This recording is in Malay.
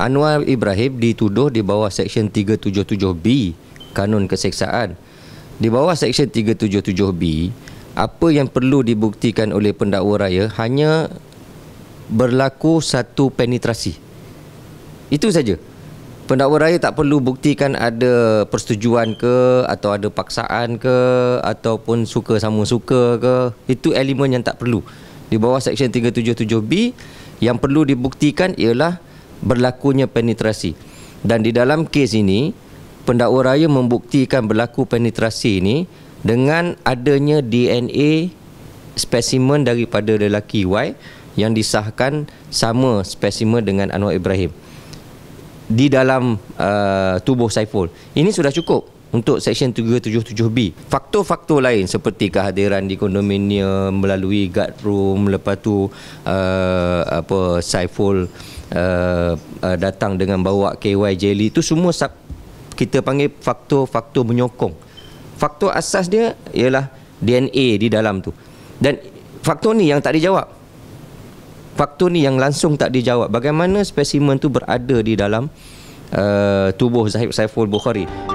Anwar Ibrahim dituduh di bawah Seksyen 377B Kanun Keseksaan. Di bawah Seksyen 377B, apa yang perlu dibuktikan oleh pendakwa raya hanya berlaku satu penetrasi. Itu saja. Pendakwa raya tak perlu buktikan ada persetujuan ke atau ada paksaan ke ataupun suka sama suka ke. Itu elemen yang tak perlu. Di bawah Seksyen 377B, yang perlu dibuktikan ialah berlakunya penetrasi. Dan di dalam kes ini, pendakwa raya membuktikan berlaku penetrasi ini dengan adanya DNA spesimen daripada lelaki Y yang disahkan sama spesimen dengan Anwar Ibrahim di dalam uh, tubuh Saiful. Ini sudah cukup untuk Seksyen 377B. Faktor-faktor lain seperti kehadiran di kondominium melalui guard room, lepas tu uh, apa Saiful uh, uh, datang dengan bawa KY jelly itu semua sub, kita panggil faktor-faktor menyokong. Faktor asas dia ialah DNA di dalam tu. Dan faktor ni yang tak dijawab. Faktor ni yang langsung tak dijawab. Bagaimana spesimen tu berada di dalam uh, tubuh Saiful Bukhari?